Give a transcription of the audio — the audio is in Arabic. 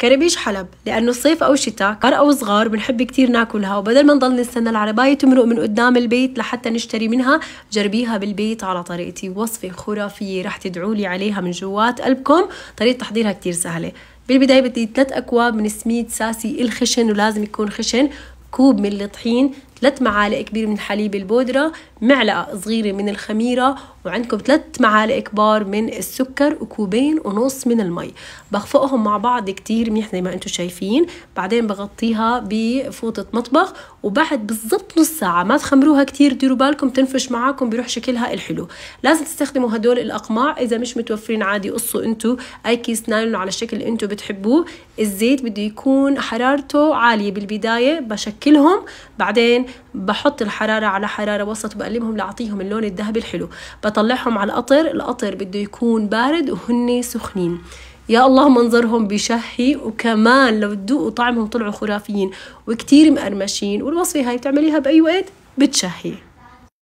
كربيج حلب لأنه الصيف أو الشتاء كبار أو صغار بنحب كتير ناكلها وبدل ما نضل نستنى العرباية تمرق من قدام البيت لحتى نشتري منها جربيها بالبيت على طريقتي وصفة خرافية رح تدعولي عليها من جوات قلبكم طريقة تحضيرها كتير سهلة بالبداية بدي ثلاث أكواب من سميد ساسي الخشن ولازم يكون خشن كوب من الطحين ثلاث معالق كبير من حليب البودرة معلقة صغيرة من الخميرة وعندكم ثلاث معالق كبار من السكر وكوبين ونص من المي بخفقهم مع بعض كتير منيح زي ما انتم شايفين بعدين بغطيها بفوطة مطبخ وبعد بالضبط نص ساعة ما تخمروها كتير ديروا بالكم تنفش معاكم بيروح شكلها الحلو لازم تستخدموا هدول الأقماع إذا مش متوفرين عادي قصوا انتم أي كيس نايلون على الشكل اللي انتم بتحبوه الزيت بده يكون حرارته عالية بالبداية بشكلهم بعدين بحط الحرارة على حرارة وسط وبقلبهم لأعطيهم اللون الذهبي الحلو بطلعهم على القطر القطر بده يكون بارد وهن سخنين يا الله منظرهم بشهي وكمان لو تدوقوا طعمهم طلعوا خرافيين وكتير مقرمشين والوصفة هاي بتعمليها بأي وقت بتشهي